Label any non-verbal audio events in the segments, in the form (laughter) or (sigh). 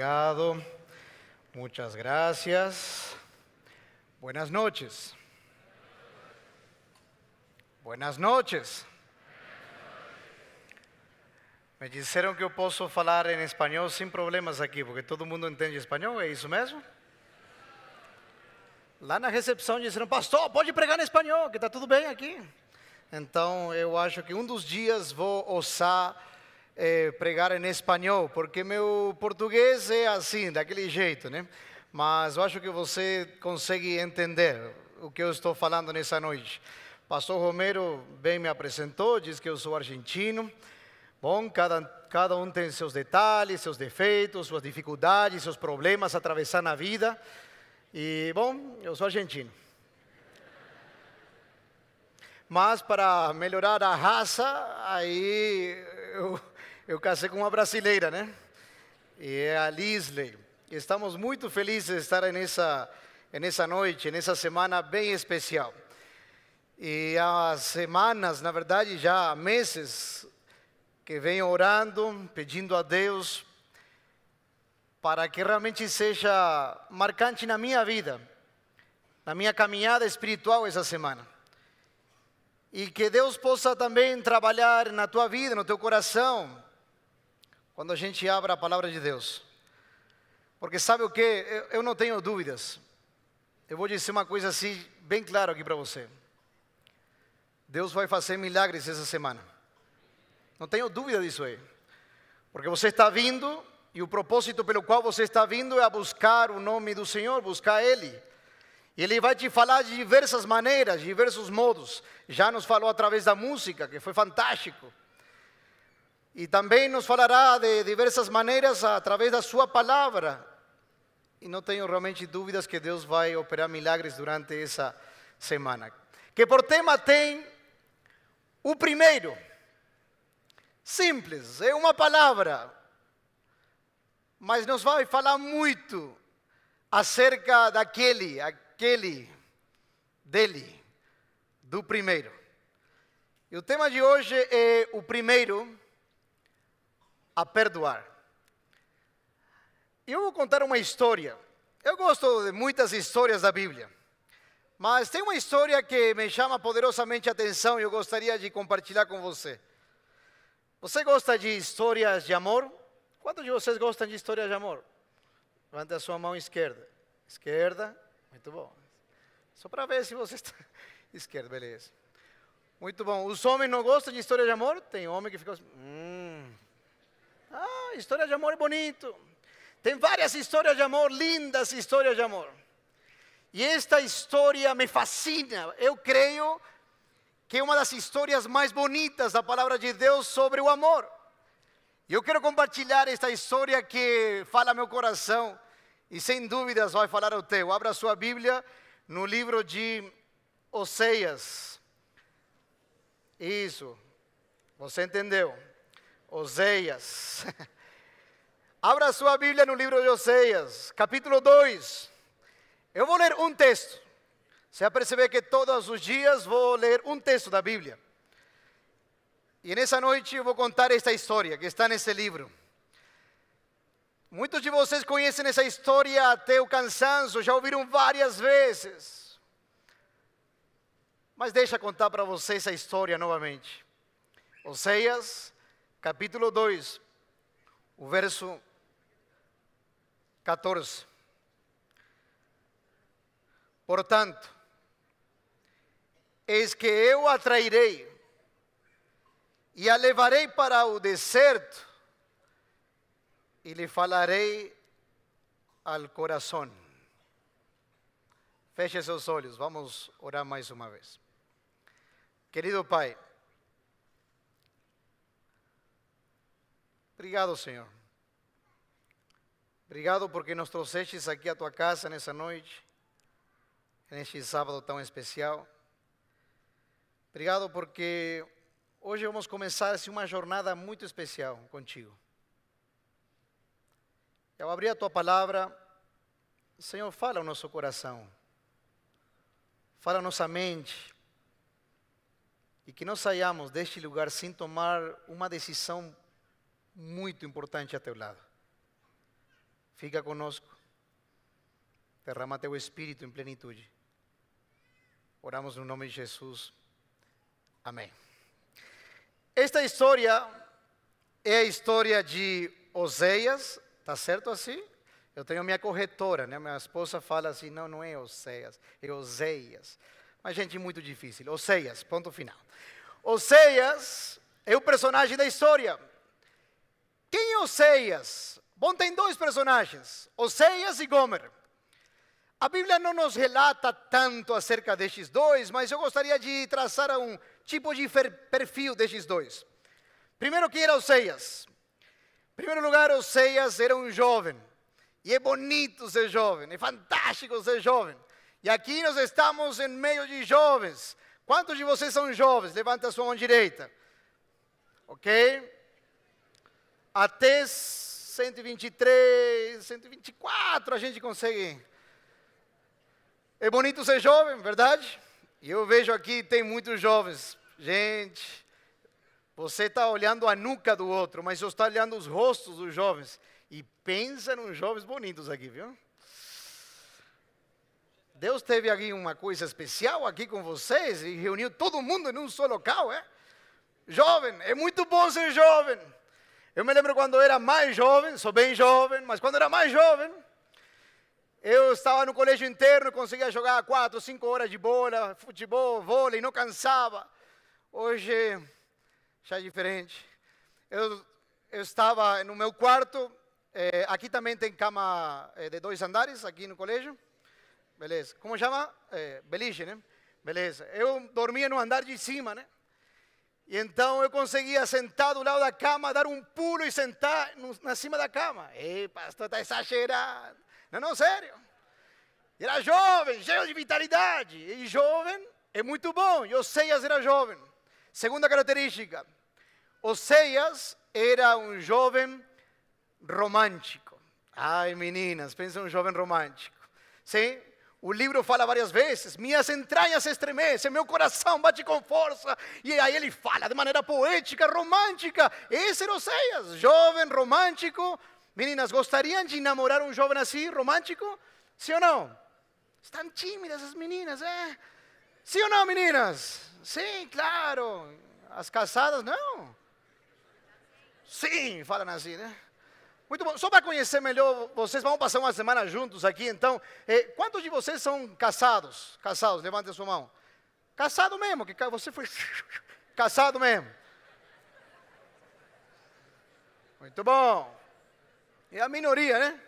Obrigado. Muchas gracias. Buenas noches. Buenas noches. Me disseram que eu posso falar em espanhol sem problemas aqui, porque todo mundo entende espanhol, é isso mesmo? Lá na recepção disseram, pastor, pode pregar em espanhol, que está tudo bem aqui. Então, eu acho que um dos dias vou ousar é, pregar em espanhol, porque meu português é assim, daquele jeito, né? Mas eu acho que você consegue entender o que eu estou falando nessa noite. Pastor Romero bem me apresentou, diz que eu sou argentino. Bom, cada, cada um tem seus detalhes, seus defeitos, suas dificuldades, seus problemas a atravessar na vida. E, bom, eu sou argentino. Mas para melhorar a raça, aí eu eu casei com uma brasileira, né? E é a Lisley. Estamos muito felizes de estar nessa, nessa noite, nessa semana bem especial. E há semanas, na verdade, já há meses, que venho orando, pedindo a Deus para que realmente seja marcante na minha vida, na minha caminhada espiritual essa semana. E que Deus possa também trabalhar na tua vida, no teu coração, quando a gente abre a palavra de Deus. Porque sabe o que? Eu, eu não tenho dúvidas. Eu vou dizer uma coisa assim, bem clara aqui para você. Deus vai fazer milagres essa semana. Não tenho dúvida disso aí. Porque você está vindo e o propósito pelo qual você está vindo é a buscar o nome do Senhor, buscar Ele. E Ele vai te falar de diversas maneiras, de diversos modos. Já nos falou através da música, que foi fantástico. E também nos falará de diversas maneiras através da sua palavra. E não tenho realmente dúvidas que Deus vai operar milagres durante essa semana. Que por tema tem o primeiro. Simples, é uma palavra. Mas nos vai falar muito acerca daquele, aquele, dele, do primeiro. E o tema de hoje é o primeiro a perdoar. Eu vou contar uma história. Eu gosto de muitas histórias da Bíblia, mas tem uma história que me chama poderosamente a atenção e eu gostaria de compartilhar com você. Você gosta de histórias de amor? Quantos de vocês gostam de histórias de amor? Levante a sua mão esquerda. Esquerda, muito bom. Só para ver se você está. (laughs) Esquerda, beleza. Muito bom. Os homens não gostam de história de amor? Tem homem que fica assim. Hum, história de amor é bonito. Tem várias histórias de amor, lindas histórias de amor. E esta história me fascina. Eu creio que é uma das histórias mais bonitas da palavra de Deus sobre o amor. E eu quero compartilhar esta história que fala meu coração e sem dúvidas vai falar o teu. Abra sua Bíblia no livro de Oseias. Isso. Você entendeu? Oseias. (laughs) Abra sua Bíblia no livro de Oséias, capítulo 2. Eu vou ler um texto. Você vai perceber que todos os dias vou ler um texto da Bíblia. E nessa noite eu vou contar esta história que está nesse livro. Muitos de vocês conhecem essa história até o cansaço, já ouviram várias vezes. Mas deixa eu contar para vocês a história novamente. Oséias, capítulo 2, o verso 14. portanto eis que eu a trairei e a levarei para o deserto e lhe falarei ao coração. Feche seus olhos, vamos orar mais uma vez. Querido Pai, obrigado, Senhor Obrigado porque nos trouxeste aqui à tua casa nessa noite, neste sábado tão especial. Obrigado porque hoje vamos começar assim, uma jornada muito especial contigo. Ao abrir a tua palavra, Senhor, fala o nosso coração, fala a nossa mente, e que nós saiamos deste lugar sem tomar uma decisão muito importante a teu lado. Fica conosco. Derrama teu espírito em plenitude. Oramos no nome de Jesus. Amém. Esta história é a história de Oséias, tá certo assim? Eu tenho minha corretora, né? Minha esposa fala assim: não, não é Oséias, é Oséias. Mas, gente, muito difícil. Oséias, ponto final. Oséias é o personagem da história. Quem é Oséias? Bom, tem dois personagens, Oseias e Gomer. A Bíblia não nos relata tanto acerca destes dois, mas eu gostaria de traçar um tipo de perfil destes dois. Primeiro, quem era Oseias? Em primeiro lugar, Oseias era um jovem. E é bonito ser jovem, é fantástico ser jovem. E aqui nós estamos em meio de jovens. Quantos de vocês são jovens? Levanta a sua mão direita. Ok? Até 123, 124 a gente consegue. É bonito ser jovem, verdade? E eu vejo aqui, tem muitos jovens. Gente, você está olhando a nuca do outro, mas você está olhando os rostos dos jovens. E pensa nos jovens bonitos aqui, viu? Deus teve aqui uma coisa especial aqui com vocês e reuniu todo mundo em um só local, é? Jovem, é muito bom ser jovem. Eu me lembro quando era mais jovem, sou bem jovem, mas quando era mais jovem, eu estava no colégio interno, conseguia jogar quatro, cinco horas de bola, futebol, vôlei, não cansava. Hoje já é diferente. Eu, eu estava no meu quarto, eh, aqui também tem cama eh, de dois andares, aqui no colégio. Beleza. Como chama? Eh, beliche, né? Beleza. Eu dormia no andar de cima, né? E então eu conseguia sentar do lado da cama, dar um pulo e sentar na cima da cama. Ei, pastor, está exagerado. Não, não, sério. Era jovem, cheio de vitalidade. E jovem é muito bom. E Oseias era jovem. Segunda característica. Oseias era um jovem romântico. Ai, meninas, pensa um jovem romântico. Sim, o livro fala várias vezes: minhas entrañas estremecem, meu coração bate com força. E aí ele fala de maneira poética, romântica. Esse era Oséias, jovem, romântico. Meninas, gostariam de namorar um jovem assim, romântico? Sim ou não? Estão tímidas as meninas, é? Sim ou não, meninas? Sim, claro. As casadas, não. Sim, falam assim, né? Muito bom. Só para conhecer melhor vocês, vamos passar uma semana juntos aqui, então. Eh, quantos de vocês são casados? Casados, levante a sua mão. Casado mesmo, que você foi (laughs) casado mesmo. Muito bom. É a minoria, né?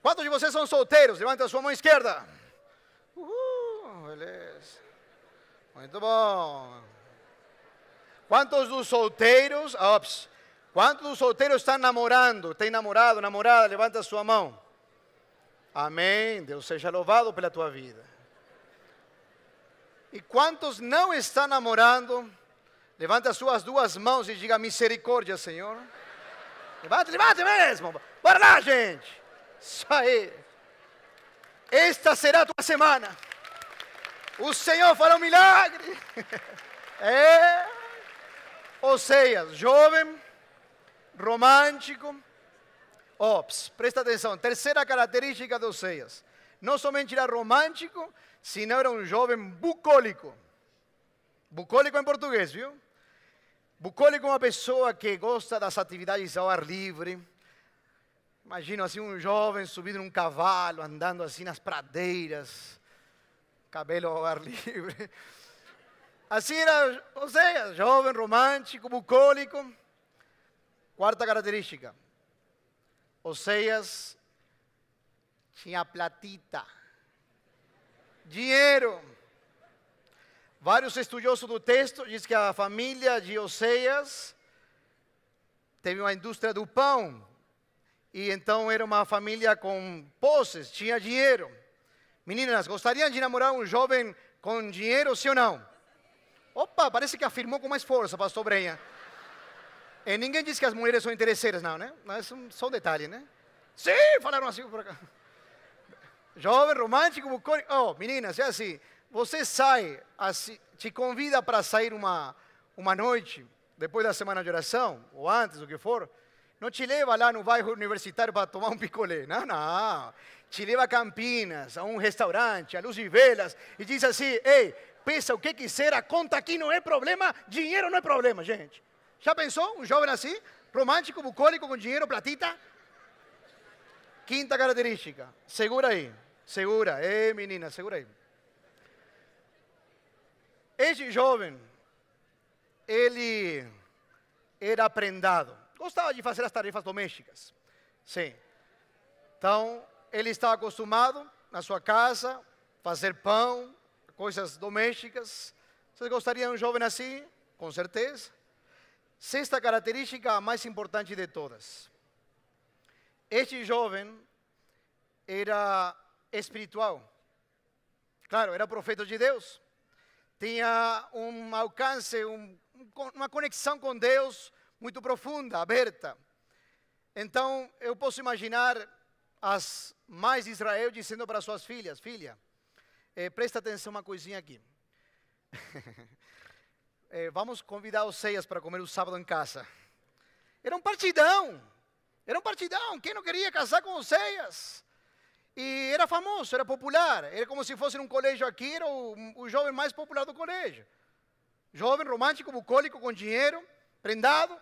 Quantos de vocês são solteiros? Levante a sua mão esquerda. Uhul, beleza. Muito bom. Quantos dos solteiros? Ops. Quantos solteiros estão namorando? Tem namorado, namorada? Levanta a sua mão. Amém. Deus seja louvado pela tua vida. E quantos não estão namorando? Levanta suas duas mãos e diga misericórdia, Senhor. Levanta, levanta mesmo. Bora lá, gente. Isso aí. Esta será a tua semana. O Senhor fará um milagre. (laughs) É. Ou seja, jovem, romântico. Ops, presta atenção, terceira característica de Oséias. Não somente era romântico, senão era um jovem bucólico. Bucólico em português, viu? Bucólico é uma pessoa que gosta das atividades ao ar livre. Imagino assim um jovem subindo num cavalo, andando assim nas pradeiras, cabelo ao ar (laughs) livre. Assim era Oséias, jovem, romântico, bucólico. Quarta característica. Oséias tinha platita, dinheiro. Vários estudiosos do texto dizem que a família de Oséias teve uma indústria do pão. E então era uma família com posses, tinha dinheiro. Meninas, gostariam de namorar um jovem com dinheiro, sim ou não? Opa, parece que afirmou com mais força, pastor Brenha. E eh, ninguém diz que as mulheres são interesseiras, não, né? Mas só um detalhe, né? Sim, falaram assim por acá. Jovem, romântico, bucólico. Oh, meninas, é assim. Você sai, assim, te convida para sair uma, uma noite, depois da semana de oração, ou antes, o que for. Não te leva lá no bairro universitário para tomar um picolé. Não, não. Te leva a Campinas, a um restaurante, a luz de velas, e diz assim: ei, pensa o que quiser, a conta aqui não é problema, dinheiro não é problema, gente. Já pensou? Um jovem assim, romântico, bucólico, com dinheiro, platita. Quinta característica. Segura aí. Segura. é menina, segura aí. Esse jovem, ele era aprendizado. Gostava de fazer as tarefas domésticas. Sim. Então, ele estava acostumado na sua casa, fazer pão, coisas domésticas. Vocês gostariam de um jovem assim? Com certeza. Sexta característica, a mais importante de todas. Este jovem era espiritual. Claro, era profeta de Deus. Tinha um alcance, um, uma conexão com Deus muito profunda, aberta. Então, eu posso imaginar as mães de Israel dizendo para suas filhas: Filha, eh, presta atenção uma coisinha aqui. (laughs) É, vamos convidar os ceias para comer o sábado em casa. Era um partidão, era um partidão. Quem não queria casar com os ceias? E era famoso, era popular. Era como se fosse num colégio aqui, era o, o jovem mais popular do colégio. Jovem, romântico, bucólico, com dinheiro, prendado,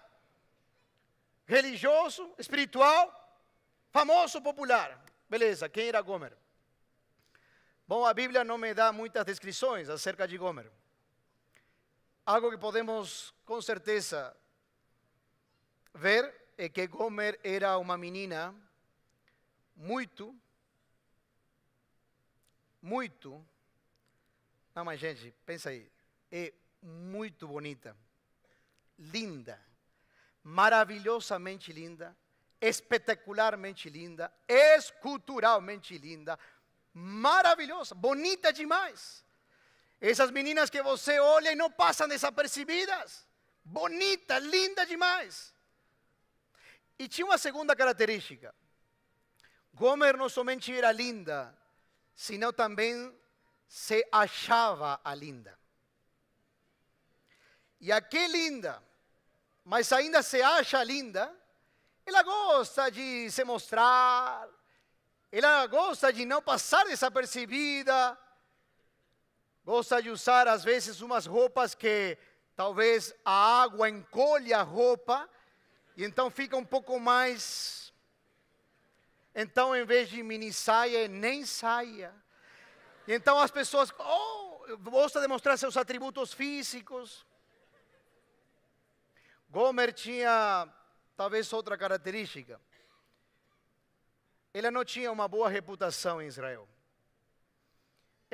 religioso, espiritual, famoso, popular. Beleza, quem era Gomer? Bom, a Bíblia não me dá muitas descrições acerca de Gomer. Algo que podemos com certeza ver é que Gomer era uma menina muito, muito, não, mas gente, pensa aí, é muito bonita, linda, maravilhosamente linda, espetacularmente linda, esculturalmente linda, maravilhosa, bonita demais. Essas meninas que você olha e não passam desapercebidas. Bonitas, lindas demais. E tinha uma segunda característica. Gomer não somente era linda, senão também se achava a linda. E a que linda, mas ainda se acha linda, ela gosta de se mostrar, ela gosta de não passar desapercebida, gosta de usar às vezes umas roupas que talvez a água encolhe a roupa e então fica um pouco mais. Então, em vez de mini saia, é nem saia. E então as pessoas oh, gosta de mostrar seus atributos físicos. Gomer tinha talvez outra característica. ele não tinha uma boa reputação em Israel.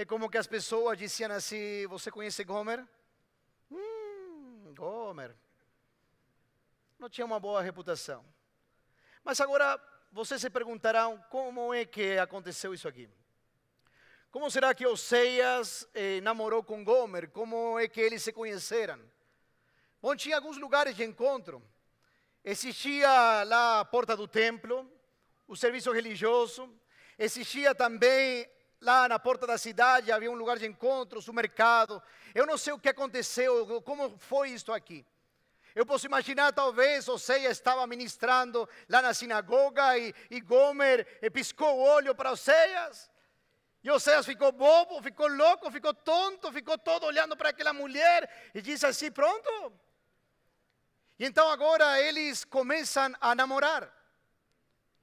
É como que as pessoas diziam assim: Você conhece Gomer? Hum, Gomer. Não tinha uma boa reputação. Mas agora vocês se perguntarão como é que aconteceu isso aqui. Como será que Oseias eh, namorou com Gomer? Como é que eles se conheceram? Bom, tinha alguns lugares de encontro. Existia lá a porta do templo, o serviço religioso. Existia também Lá na porta da cidade havia um lugar de encontros, um mercado. Eu não sei o que aconteceu, como foi isto aqui. Eu posso imaginar, talvez, Oséia estava ministrando lá na sinagoga e, e Gomer eh, piscou o olho para Oseias. E Oseias ficou bobo, ficou louco, ficou tonto, ficou todo olhando para aquela mulher e disse assim: Pronto. E então agora eles começam a namorar.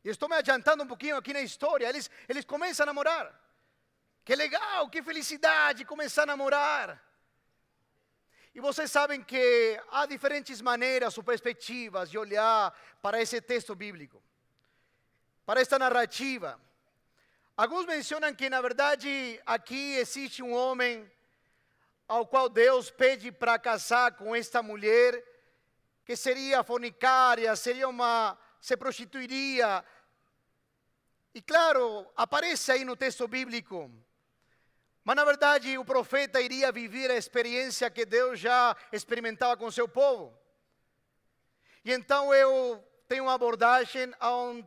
E estou me adiantando um pouquinho aqui na história. Eles, eles começam a namorar. Que legal, que felicidade começar a namorar. E vocês sabem que há diferentes maneiras ou perspectivas de olhar para esse texto bíblico, para esta narrativa. Alguns mencionam que, na verdade, aqui existe um homem ao qual Deus pede para casar com esta mulher, que seria fornicária, seria uma, se prostituiria. E claro, aparece aí no texto bíblico mas na verdade, o profeta iria viver a experiência que Deus já experimentava com seu povo. E então eu tenho uma abordagem onde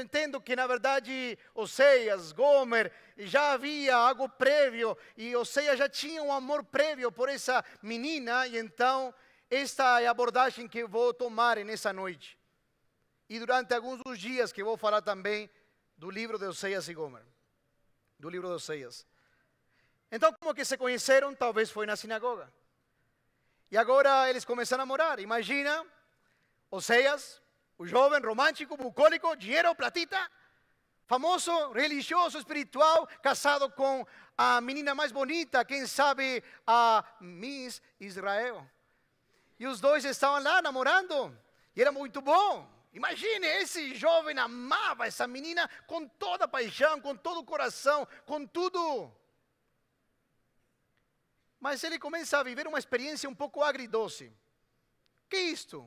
entendo que na verdade Oseias, Gomer, já havia algo prévio e Oseias já tinha um amor prévio por essa menina e então esta é a abordagem que vou tomar nessa noite. E durante alguns dos dias que vou falar também do livro de Oseias e Gomer. Do livro de Oseias. Então, como que se conheceram? Talvez foi na sinagoga. E agora eles começaram a morar. Imagina, Oséias, o jovem romântico, bucólico, dinheiro, platita, famoso, religioso, espiritual, casado com a menina mais bonita, quem sabe a Miss Israel. E os dois estavam lá namorando, e era muito bom. Imagine, esse jovem amava essa menina com toda a paixão, com todo o coração, com tudo. Mas ele começa a viver uma experiência um pouco agridoce. Que é isto?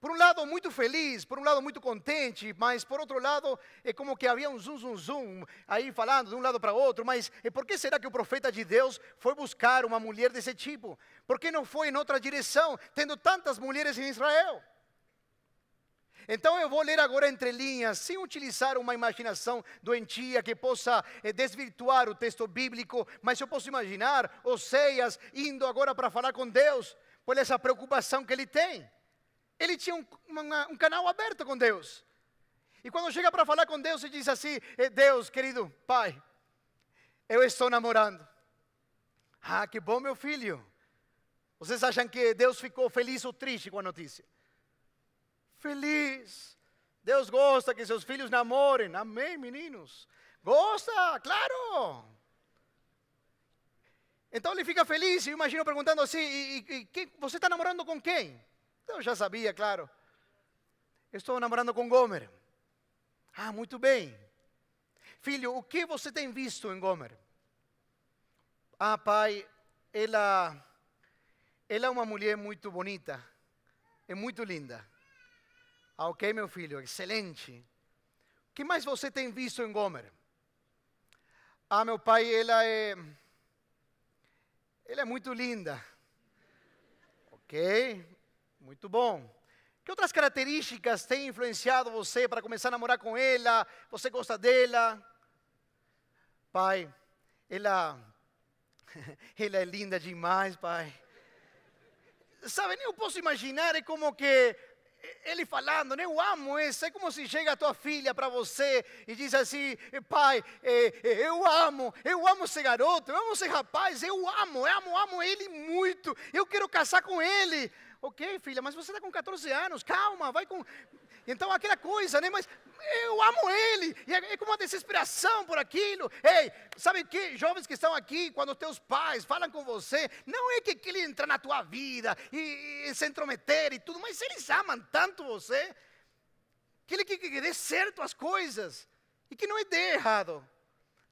Por um lado, muito feliz, por um lado, muito contente, mas por outro lado, é como que havia um zum, zum, zum, aí falando de um lado para outro. Mas eh, por que será que o profeta de Deus foi buscar uma mulher desse tipo? Por que não foi em outra direção, tendo tantas mulheres em Israel? Então eu vou ler agora entre linhas, sem utilizar uma imaginação doentia que possa eh, desvirtuar o texto bíblico, mas eu posso imaginar Oseias indo agora para falar com Deus por essa preocupação que ele tem. Ele tinha um, uma, um canal aberto com Deus. E quando chega para falar com Deus, ele diz assim: eh, Deus, querido Pai, eu estou namorando. Ah, que bom, meu filho. Vocês acham que Deus ficou feliz ou triste com a notícia? feliz. Deus gosta que seus filhos namorem. Amém, meninos? Gosta, claro. Então ele fica feliz, eu imagino perguntando assim: e, e, e você está namorando com quem? Eu já sabia, claro. Estou namorando com Gomer. Ah, muito bem. Filho, o que você tem visto em Gomer? Ah, pai, ela, ela é uma mulher muito bonita, é muito linda. Ah, ok, meu filho, excelente. O que mais você tem visto em Gomer? Ah, meu pai, ela é. Ela é muito linda. Ok, muito bom. Que outras características têm influenciado você para começar a namorar com ela? Você gosta dela? Pai, ela. (laughs) Ela é linda demais, pai. Sabe, nem eu posso imaginar, é como que ele falando, né? eu amo isso. É como se chega a tua filha para você e diz assim: pai, é, é, eu amo, eu amo esse garoto, eu amo esse rapaz, eu amo, eu amo, amo ele muito, eu quero casar com ele. Ok, filha, mas você está com 14 anos, calma, vai com, então aquela coisa, né? Mas eu amo ele. E é, é como uma desesperação por aquilo. Ei, sabe que jovens que estão aqui, quando teus pais falam com você, não é que ele entra na tua vida e, e se intrometer e tudo, mas eles amam tanto você que ele quer que dê certo as coisas e que não é dê errado.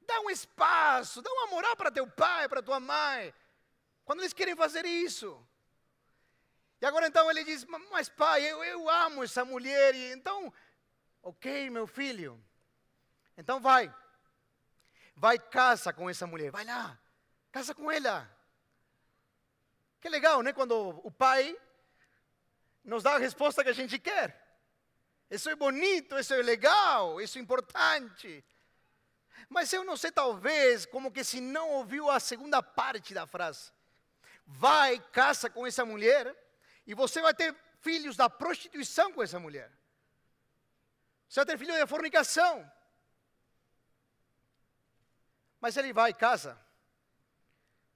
Dá um espaço, dá uma moral ah, para teu pai, para tua mãe. Quando eles querem fazer isso, e agora então ele diz: Mas pai, eu, eu amo essa mulher. E então, ok, meu filho. Então vai. Vai, casa com essa mulher. Vai lá. Casa com ela. Que legal, né? Quando o pai nos dá a resposta que a gente quer. Isso é bonito, isso é legal, isso é importante. Mas eu não sei, talvez, como que se não ouviu a segunda parte da frase. Vai, casa com essa mulher. E você vai ter filhos da prostituição com essa mulher. Você vai ter filhos da fornicação. Mas ele vai casa.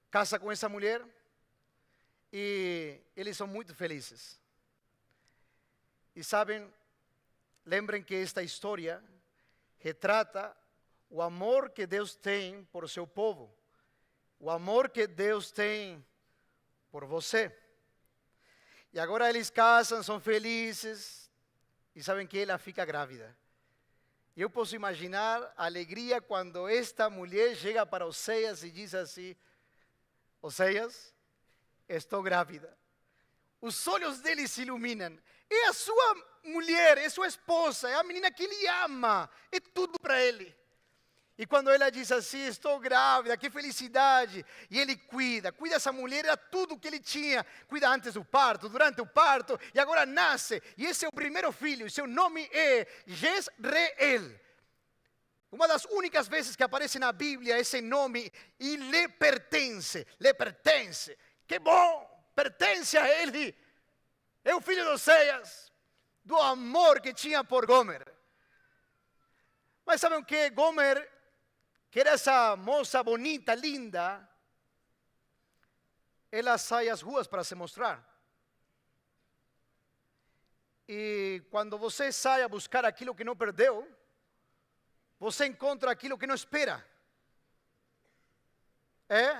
Casa com essa mulher. E eles são muito felizes. E sabem, lembrem que esta história retrata o amor que Deus tem por seu povo, o amor que Deus tem por você. E agora eles casam, são felizes, e sabem que ela fica grávida. Eu posso imaginar a alegria quando esta mulher chega para Oseias e diz assim: Oseias, estou grávida. Os olhos dele se iluminam. É a sua mulher, é sua esposa, é a menina que ele ama, é tudo para ele. E quando ela diz assim, estou grávida, que felicidade. E ele cuida, cuida essa mulher, era tudo que ele tinha. Cuida antes do parto, durante o parto, e agora nasce. E esse é o primeiro filho, seu nome é Jezreel. Uma das únicas vezes que aparece na Bíblia esse nome, e lhe pertence, lhe pertence. Que bom, pertence a ele. É o filho de Oséias, do amor que tinha por Gomer. Mas sabem o que? Gomer que era essa moça bonita, linda, ela sai às ruas para se mostrar. E quando você sai a buscar aquilo que não perdeu, você encontra aquilo que não espera. É?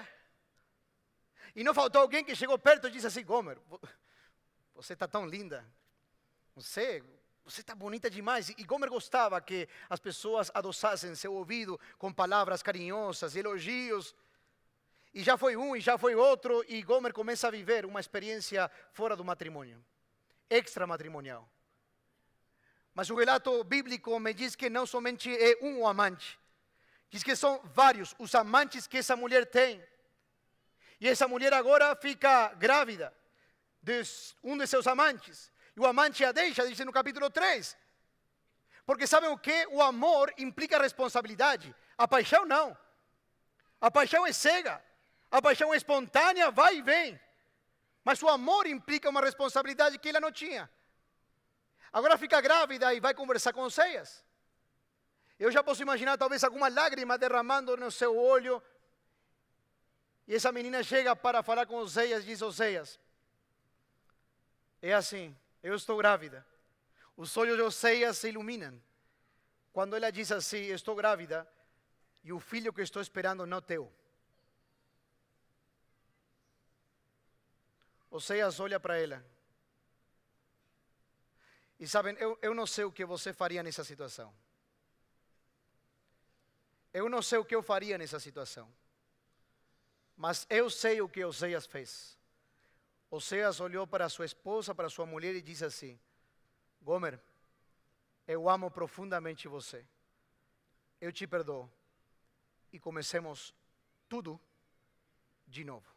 E não faltou alguém que chegou perto e disse assim: Gomer, você está tão linda. Você você está bonita demais. E Gomer gostava que as pessoas adoçassem seu ouvido com palavras carinhosas, elogios. E já foi um e já foi outro, e Gomer começa a viver uma experiência fora do matrimônio, extramatrimonial. Mas o relato bíblico me diz que não somente é um amante, diz que são vários os amantes que essa mulher tem. E essa mulher agora fica grávida de um de seus amantes o amante a deixa, diz no capítulo 3. Porque sabem o que? O amor implica responsabilidade. A paixão não. A paixão é cega. A paixão é espontânea, vai e vem. Mas o amor implica uma responsabilidade que ela não tinha. Agora fica grávida e vai conversar com Ceias. Eu já posso imaginar talvez alguma lágrima derramando no seu olho. E essa menina chega para falar com Oseias e diz: Oseias, é assim, eu estou grávida. Os olhos de Oseias se iluminam. Quando ela diz assim: Estou grávida, e o filho que estou esperando não é teu. Oseias olha para ela. E sabem, eu, eu não sei o que você faria nessa situação. Eu não sei o que eu faria nessa situação. Mas eu sei o que Oseias fez. Oseas olhou para sua esposa, para sua mulher e disse assim: Gomer, eu amo profundamente você. Eu te perdoo. E comecemos tudo de novo.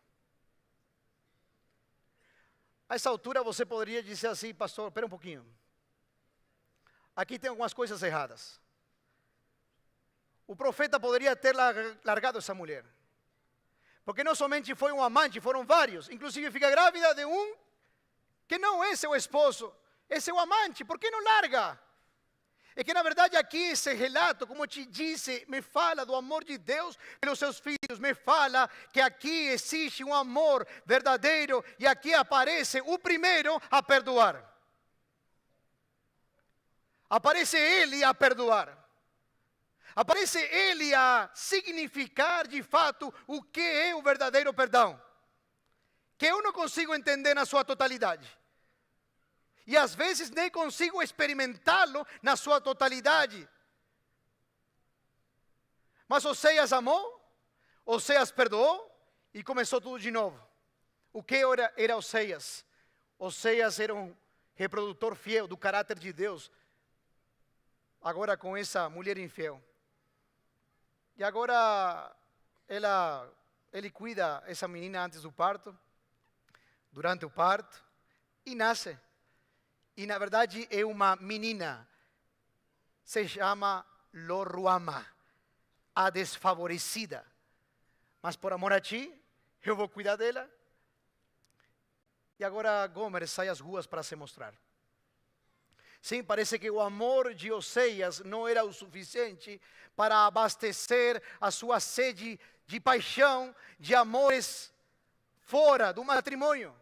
A essa altura você poderia dizer assim, pastor, espera um pouquinho. Aqui tem algumas coisas erradas. O profeta poderia ter largado essa mulher. Porque não somente foi um amante, foram vários. Inclusive fica grávida de um que não é seu esposo, é seu amante. Por que não larga? É que na verdade aqui esse relato, como te disse, me fala do amor de Deus pelos seus filhos, me fala que aqui existe um amor verdadeiro e aqui aparece o primeiro a perdoar. Aparece ele a perdoar aparece ele a significar de fato o que é o verdadeiro perdão, que eu não consigo entender na sua totalidade. E às vezes nem consigo experimentá-lo na sua totalidade. Mas Oséias amou, Oséias perdoou e começou tudo de novo. O que era, era Oséias? Oséias era um reprodutor fiel do caráter de Deus, agora com essa mulher infiel. E agora ela, ele cuida essa menina antes do parto, durante o parto, e nasce. E na verdade é uma menina. Se chama Loruama, a desfavorecida. Mas por amor a ti, eu vou cuidar dela. E agora Gomer sai às ruas para se mostrar. Sim, parece que o amor de Oseias não era o suficiente para abastecer a sua sede de paixão, de amores fora do matrimônio.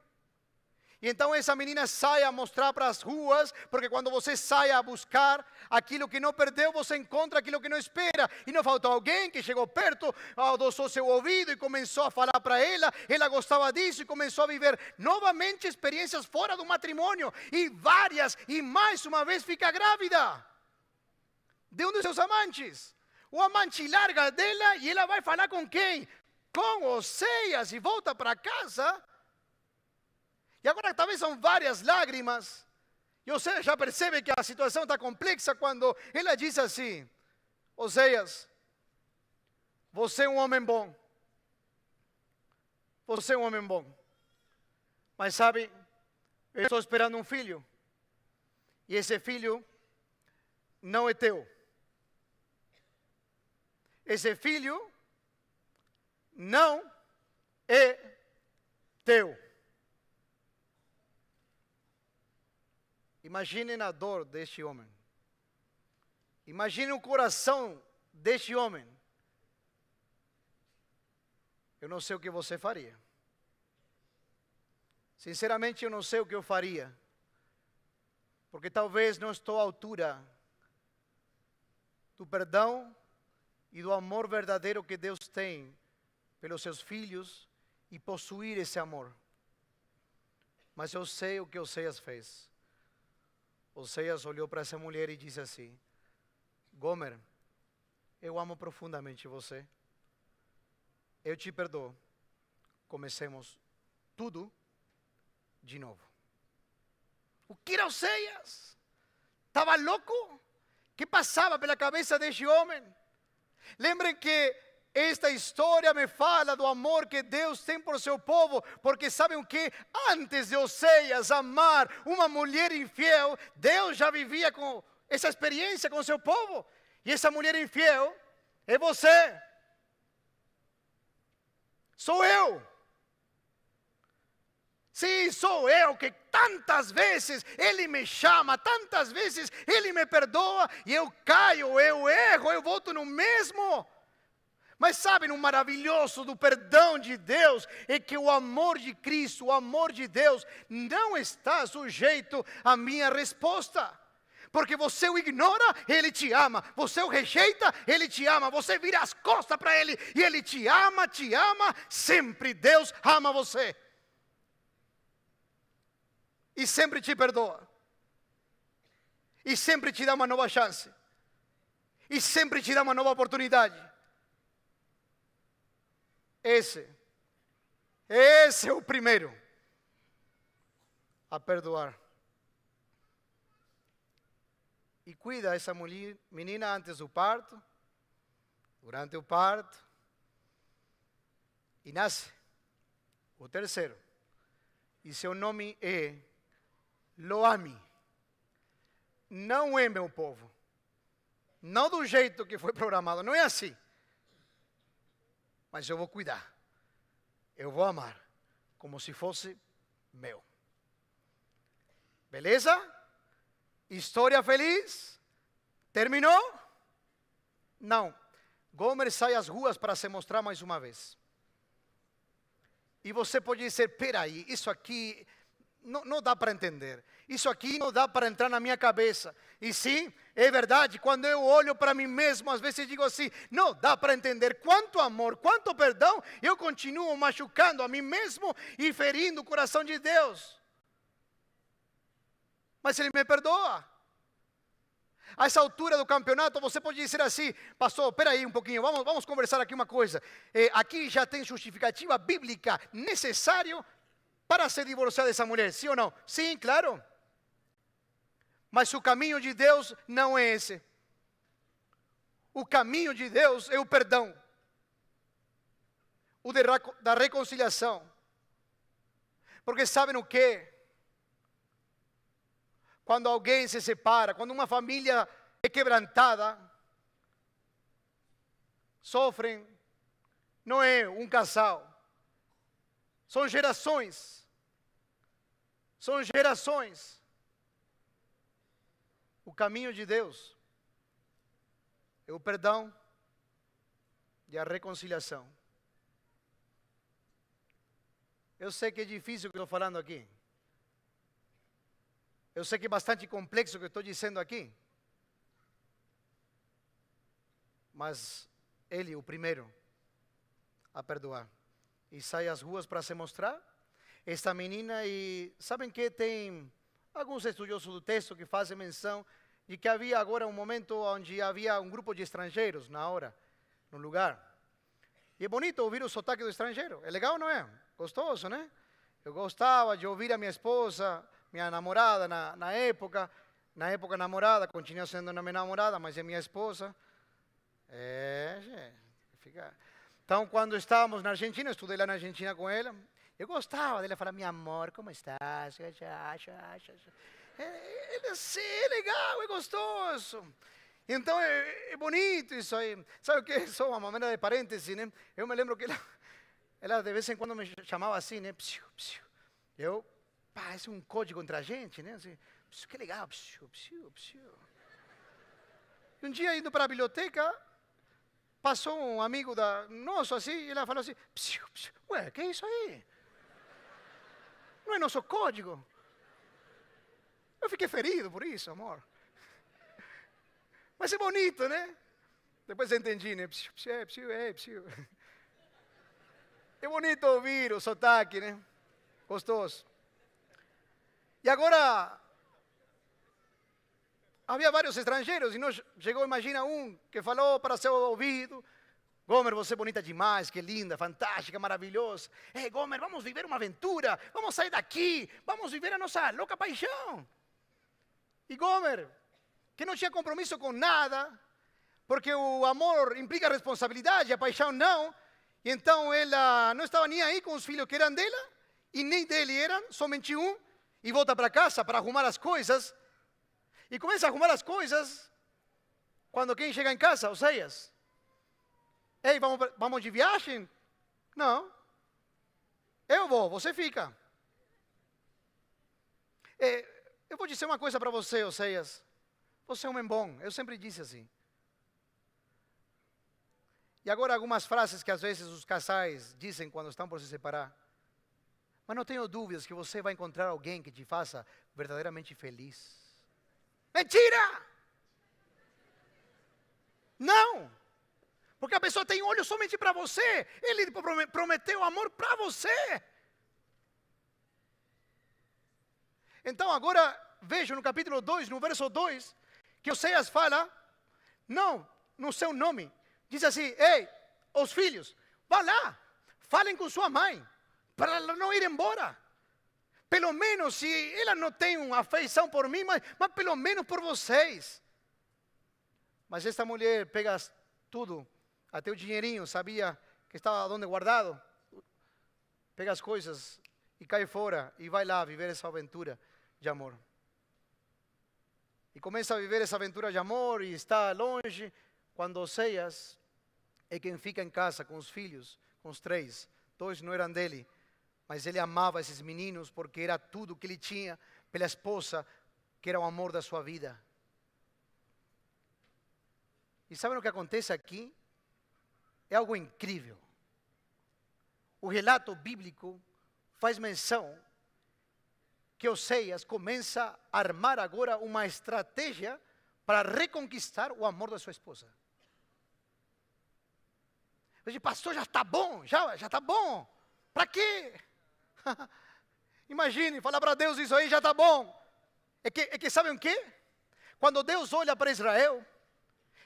E então essa menina sai a mostrar para as ruas, porque quando você sai a buscar aquilo que não perdeu, você encontra aquilo que não espera. E não faltou alguém que chegou perto, adoçou seu ouvido e começou a falar para ela. Ela gostava disso e começou a viver novamente experiências fora do matrimônio. E várias, e mais uma vez fica grávida de um dos seus amantes. O amante larga dela e ela vai falar com quem? Com Oseias e volta para casa e agora talvez são várias lágrimas. E Oséias já percebe que a situação está complexa quando ela diz assim: Oséias, você é um homem bom. Você é um homem bom. Mas sabe, eu estou esperando um filho. E esse filho não é teu. Esse filho não é teu. Imaginem a dor deste homem. Imaginem o coração deste homem. Eu não sei o que você faria. Sinceramente, eu não sei o que eu faria. Porque talvez não estou à altura do perdão e do amor verdadeiro que Deus tem pelos seus filhos e possuir esse amor. Mas eu sei o que Oséias fez. Oséias olhou para essa mulher e disse assim: Gomer, eu amo profundamente você. Eu te perdoo. Comecemos tudo de novo. O que era Oséias? Estava louco? O que passava pela cabeça deste homem? Lembrem que esta história me fala do amor que Deus tem por seu povo, porque sabem o que? Antes de Oseias amar uma mulher infiel, Deus já vivia com essa experiência com seu povo. E essa mulher infiel é você. Sou eu. Sim, sou eu que tantas vezes Ele me chama, tantas vezes Ele me perdoa, e eu caio, eu erro, eu volto no mesmo. Mas sabem, o maravilhoso do perdão de Deus é que o amor de Cristo, o amor de Deus, não está sujeito à minha resposta. Porque você o ignora, ele te ama. Você o rejeita, ele te ama. Você vira as costas para ele e ele te ama, te ama. Sempre Deus ama você. E sempre te perdoa. E sempre te dá uma nova chance. E sempre te dá uma nova oportunidade. Esse, esse é o primeiro a perdoar. E cuida essa mulher, menina antes do parto, durante o parto, e nasce o terceiro. E seu nome é Loami. Não é meu povo. Não do jeito que foi programado, não é assim mas eu vou cuidar. Eu vou amar como se fosse meu. Beleza? História feliz? Terminou? Não. Gomer sai às ruas para se mostrar mais uma vez. E você pode dizer: peraí, isso aqui não, não dá para entender. Isso aqui não dá para entrar na minha cabeça. E sim, é verdade, quando eu olho para mim mesmo, às vezes digo assim: não dá para entender quanto amor, quanto perdão, eu continuo machucando a mim mesmo e ferindo o coração de Deus. Mas Ele me perdoa. A essa altura do campeonato, você pode dizer assim, pastor, espera aí um pouquinho, vamos, vamos conversar aqui uma coisa. É, aqui já tem justificativa bíblica necessário para se divorciar dessa mulher, sim ou não? Sim, claro. Mas o caminho de Deus não é esse. O caminho de Deus é o perdão, o de, da reconciliação. Porque sabem o que? Quando alguém se separa, quando uma família é quebrantada, sofrem, não é um casal, são gerações são gerações. O caminho de Deus é o perdão e a reconciliação. Eu sei que é difícil o que estou falando aqui. Eu sei que é bastante complexo o que estou dizendo aqui. Mas Ele, o primeiro, a perdoar. E sai às ruas para se mostrar esta menina e sabem que tem alguns estudiosos do texto que fazem menção de que havia agora um momento onde havia um grupo de estrangeiros na hora, no lugar. E é bonito ouvir o sotaque do estrangeiro. É legal, não é? Eh, Gostoso, né? Eu gostava de ouvir a minha esposa, minha namorada na, na época, na época namorada, continua sendo minha namorada, mas é minha esposa. É, eh, gente, fica... Então, quando estávamos na Argentina, estudei lá na Argentina com ela, eu gostava dele falar, meu amor, como estás? É, ele é assim, é legal, é gostoso. Então é, é, bonito isso aí. Sabe o que? (laughs) Só uma maneira de parênteses, né? Eu me lembro que ela, ela de vez em quando me chamava assim, né? Psiu, psiu. Eu, é um código entre a gente, né? Assim, psiu, que legal, psiu, psiu, psiu. E um dia indo para a biblioteca, passou um amigo da nosso assim, e ela falou assim, psiu, psiu. Ué, que é isso aí? Não é nosso código. Eu fiquei ferido por isso, amor. Mas é bonito, né? Depois entendi, né? é, É bonito ouvir o sotaque, né? Gostoso. E agora, havia vários estrangeiros e nós chegou, imagina, um que falou para seu ouvido, Gomer, você é bonita demais, que linda, fantástica, maravilhosa. Ei, Gomer, vamos viver uma aventura, vamos sair daqui, vamos viver a nossa louca paixão. E Gomer, que não tinha compromisso com nada, porque o amor implica responsabilidade, a paixão não. E então ela não estava nem aí com os filhos que eram dela, e nem dele eram, somente um, e volta para casa para arrumar as coisas. E começa a arrumar as coisas quando quem chega em casa, Oséias. Ei, vamos, vamos de viagem? Não. Eu vou, você fica. É, eu vou dizer uma coisa para você, Oseias. Você é um homem bom, eu sempre disse assim. E agora algumas frases que às vezes os casais dizem quando estão por se separar. Mas não tenho dúvidas que você vai encontrar alguém que te faça verdadeiramente feliz. Mentira! Não! Porque a pessoa tem olho somente para você. Ele prometeu amor para você. Então agora vejo no capítulo 2, no verso 2, que Seias fala, não, no seu nome. Diz assim, ei, os filhos, vá lá, falem com sua mãe, para ela não ir embora. Pelo menos, se ela não tem uma afeição por mim, mas, mas pelo menos por vocês. Mas esta mulher pega tudo até o dinheirinho, sabia que estava onde guardado. Pega as coisas e cai fora e vai lá viver essa aventura de amor. E começa a viver essa aventura de amor e está longe. Quando Oseias é quem fica em casa com os filhos, com os três. Dois não eram dele, mas ele amava esses meninos porque era tudo que ele tinha pela esposa, que era o amor da sua vida. E sabem o que acontece aqui? é algo incrível. O relato bíblico faz menção que Oséias começa a armar agora uma estratégia para reconquistar o amor da sua esposa. Eu digo, pastor, já está bom, já está bom. Para quê? (laughs) Imagine, falar para Deus isso aí já está bom. É que, é que sabem o quê? Quando Deus olha para Israel,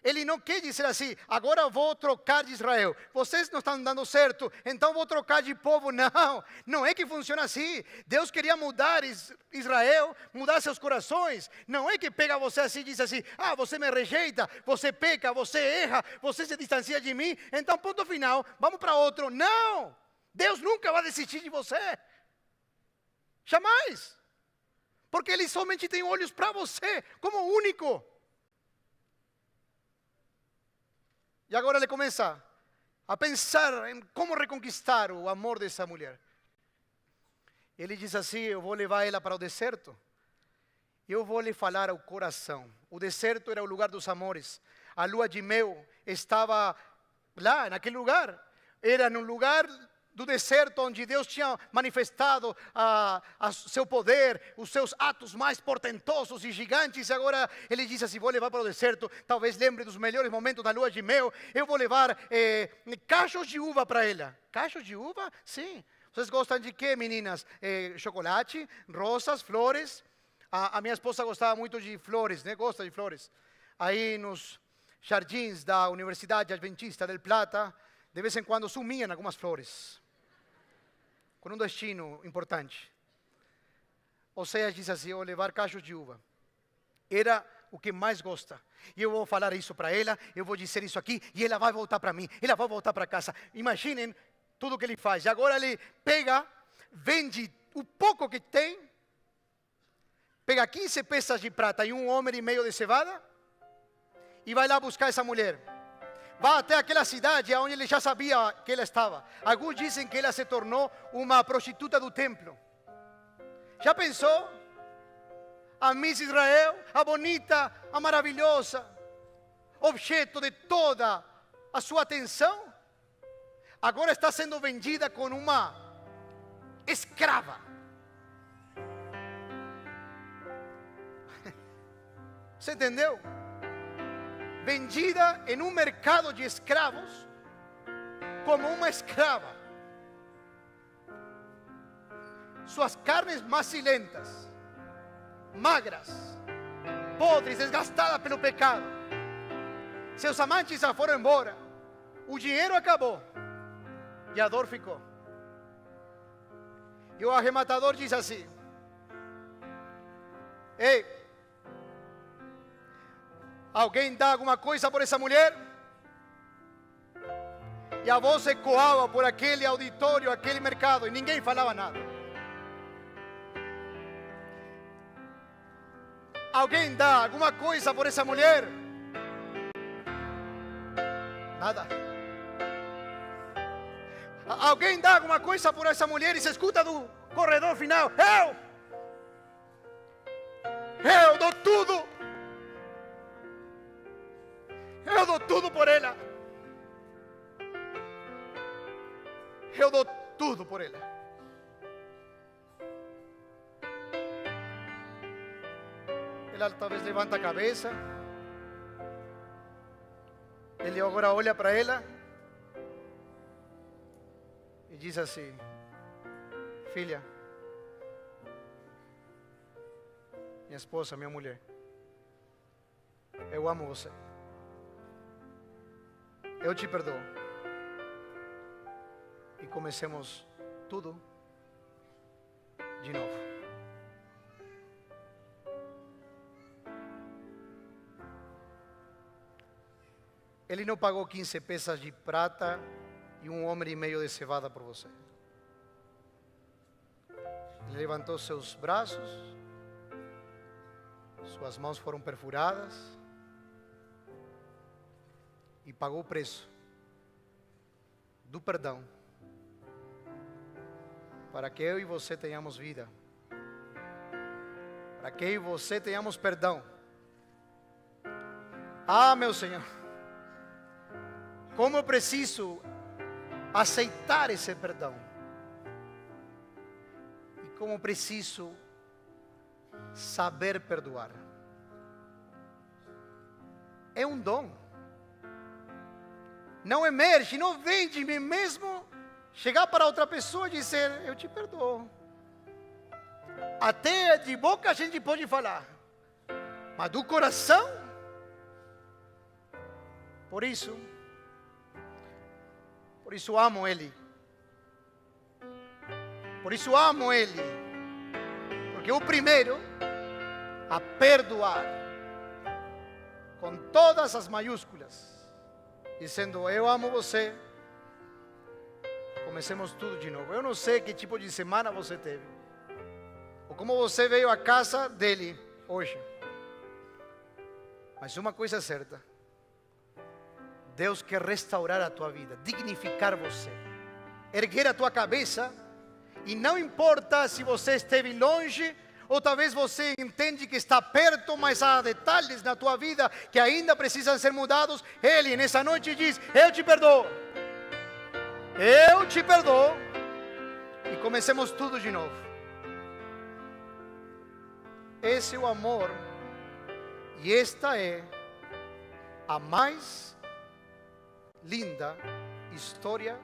ele não quer dizer assim, agora vou trocar de Israel. Vocês não estão dando certo, então vou trocar de povo. (laughs) Não, não é que funciona assim. Deus queria mudar Israel, mudar seus corações. Não é que pega você assim e diz assim, ah, você me rejeita, você peca, você erra, você se distancia de mim. Então, ponto final, vamos para outro. Não, Deus nunca vai desistir de você. Jamais. Porque Ele somente tem olhos para você, como único. E agora ele começa a pensar em como reconquistar o amor dessa mulher. Ele diz assim: Eu vou levar ela para o deserto. Eu vou lhe falar ao coração. O deserto era o lugar dos amores. A lua de mel estava lá, naquele lugar. Era num lugar do deserto, onde Deus tinha manifestado a, ah, a seu poder, os seus atos mais portentosos e gigantes, e agora ele diz assim: Vou levar para o deserto. Talvez lembre dos melhores momentos da lua de mel. Eu vou levar eh, cachos de uva para ela. Cachos de uva? Sim. Vocês gostam de quê, meninas? Eh, chocolate, rosas, flores. A, a, minha esposa gostava muito de flores, né? Gosta de flores. Aí nos jardins da Universidade Adventista del Plata, de vez em quando sumiam algumas flores com um destino importante. Oséias diz assim: Eu levar cachos de uva. Era o que mais gosta. E eu vou falar isso para ela, eu vou dizer isso aqui, e ela vai voltar para mim, ela vai voltar para casa. Imaginem tudo que ele faz. E agora ele pega, vende o pouco que tem, pega 15 peças de prata e um homem e meio de cevada, e vai lá buscar essa mulher va até aquela cidade onde ele já sabia que ela estava. Alguns dizem que ela se tornou uma prostituta do templo. Já pensou? A Miss Israel, a bonita, a maravilhosa, objeto de toda a sua atenção, agora está sendo vendida com uma escrava. (laughs) Você entendeu? vendida en un mercado de esclavos como una esclava. Sus carnes macilentas, magras, podres, desgastadas pelo pecado. Seus amantes já foram embora. O dinheiro acabou e a dor ficou. y e o arrematador diz assim: Alguém dá alguma coisa por essa mulher? E a voz ecoava por aquele auditório, aquele mercado, e ninguém falava nada. Alguém dá alguma coisa por essa mulher? Nada. Alguém dá alguma coisa por essa mulher e se escuta do corredor final: Eu! Eu dou tudo! dou tudo por ela. Eu dou tudo por ela. Ela talvez levanta a cabeça. Ele agora olha para ela e diz assim: Filha, minha esposa, minha mulher, eu amo você eu te perdoo. E comecemos tudo de novo. Ele não pagou 15 peças de prata e um homem e meio de cevada por você. Ele levantou seus braços, suas mãos foram perfuradas e pagou o preço do perdão para que eu e você tenhamos vida, para que eu e você tenhamos perdão. Ah, meu Senhor, como eu preciso aceitar esse perdão e como preciso saber perdoar. É um dom não emerge, não vem de mim mesmo chegar para outra pessoa e dizer: Eu te perdoo. Até de boca a gente pode falar, mas do coração. Por isso, por isso amo Ele. Por isso amo Ele. Porque o primeiro a perdoar, com todas as maiúsculas dizendo: Eu amo você. Comecemos tudo de novo. Eu não sei que tipo de semana você teve, ou como você veio à casa dele hoje. Mas uma coisa é certa: Deus quer restaurar a tua vida, dignificar você, erguer a tua cabeça, e não importa se você esteve longe ou talvez você entende que está perto, mas há detalhes na tua vida que ainda precisam ser mudados. Ele nessa noite diz: Eu te perdoo. Eu te perdoo. E comecemos tudo de novo. Esse é o amor. E esta é a mais linda história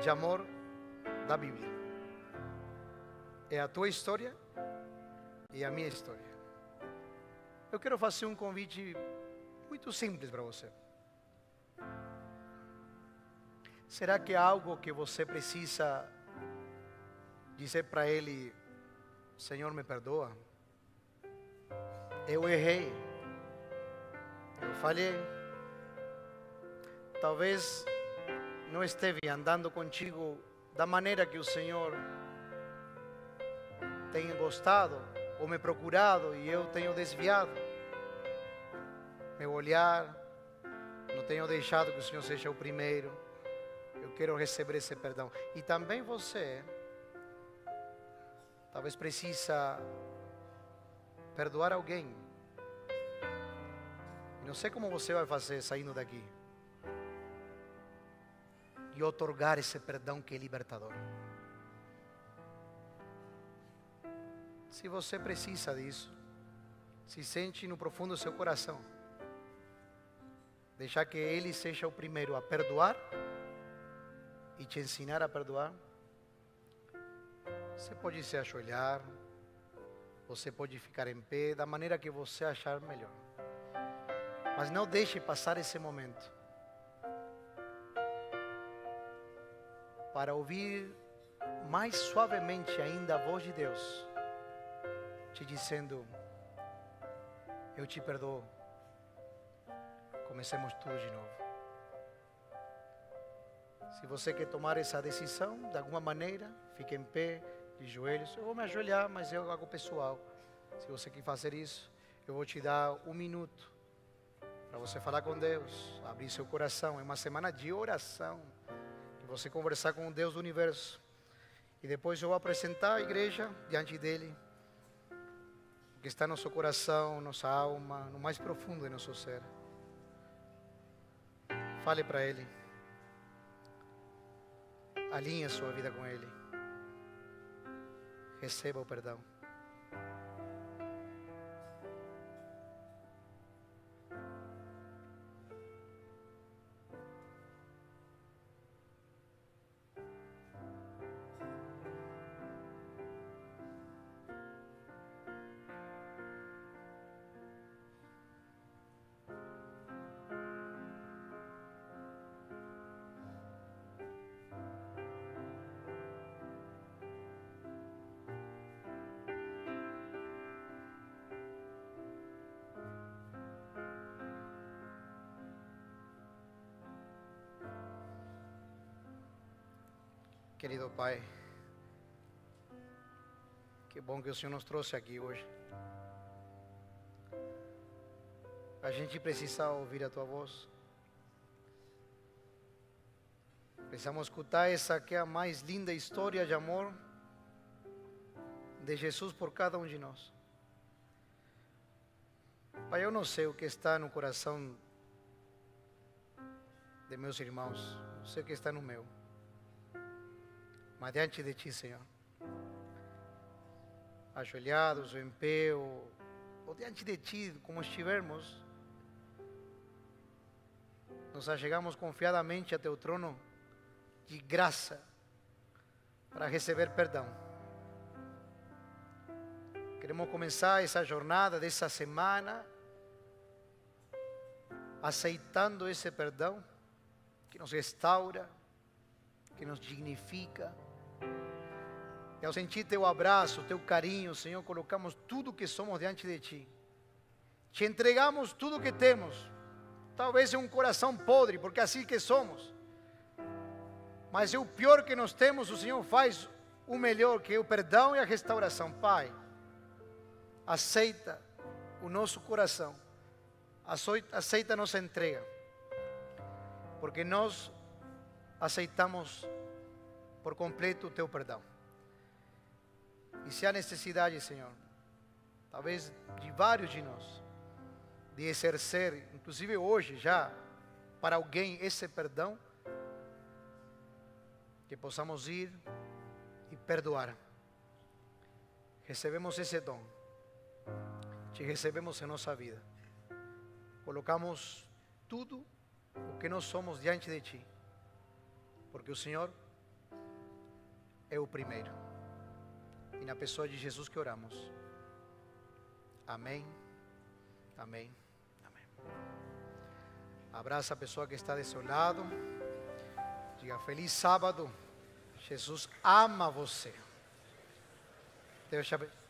de amor da Bíblia. É a tua história e a minha história. Eu quero fazer um convite muito simples para você. Será que é algo que você precisa dizer para ele: Senhor, me perdoa? Eu errei, eu falhei. Talvez não esteve andando contigo da maneira que o Senhor tem gostado ou me procurado e eu tenho desviado meu olhar, não tenho deixado que o Senhor seja o primeiro. Eu quero receber esse perdão. E também você, talvez precisa perdoar alguém. não sei como você vai fazer saindo daqui. E otorgar esse perdão que é libertador. Se você precisa disso, se sente no profundo do seu coração, deixar que Ele seja o primeiro a perdoar e te ensinar a perdoar. Você pode se ajoelhar, você pode ficar em pé, da maneira que você achar melhor. Mas não deixe passar esse momento para ouvir mais suavemente ainda a voz de Deus te dizendo: Eu te perdoo. Comecemos tudo de novo. Se você quer tomar essa decisão, de alguma maneira, fique em pé, de joelhos. Eu vou me ajoelhar, mas é algo pessoal. Se você quer fazer isso, eu vou te dar um minuto para você falar com Deus, abrir seu coração. É uma semana de oração. E você conversar com o Deus do universo. E depois eu vou apresentar a igreja diante dele que está em nosso coração, nossa alma, no mais profundo de nosso ser. Fale para Ele. Alinhe sua vida com Ele. Receba o perdão. Querido Pai, que bom que o Senhor nos trouxe aqui hoje. A gente precisa ouvir a Tua voz. Precisamos escutar essa que é a mais linda história de amor de Jesus por cada um de nós. Pai, eu não sei o que está no coração de meus irmãos, eu sei o que está no meu mas diante de Ti, Senhor. Ajoelhados ou em pé, ou, ou diante de Ti, como estivermos, nos achegamos confiadamente a Teu trono de graça para receber perdão. Queremos começar essa jornada dessa semana aceitando esse perdão que nos restaura, que nos dignifica ao sentir teu abraço, teu carinho, Senhor. Colocamos tudo que somos diante de ti. Te entregamos tudo que temos. Talvez é um coração podre, porque assim que somos. Mas é o pior que nós temos, o Senhor faz o melhor, que é o perdão e a restauração. Pai, aceita o nosso coração. Aceita a nossa entrega. Porque nós aceitamos por completo o teu perdão. E se há necessidade, Senhor, talvez de vários de nós, de exercer, inclusive hoje já, para alguém esse perdão, que possamos ir e perdoar. Recebemos esse dom, te recebemos em nossa vida, colocamos tudo o que nós somos diante de Ti, porque o Senhor é o primeiro. E na pessoa de Jesus que oramos. Amém. Amém. Amém. Abraça a pessoa que está de seu lado. Diga feliz sábado. Jesus ama você. Deus te abençoe.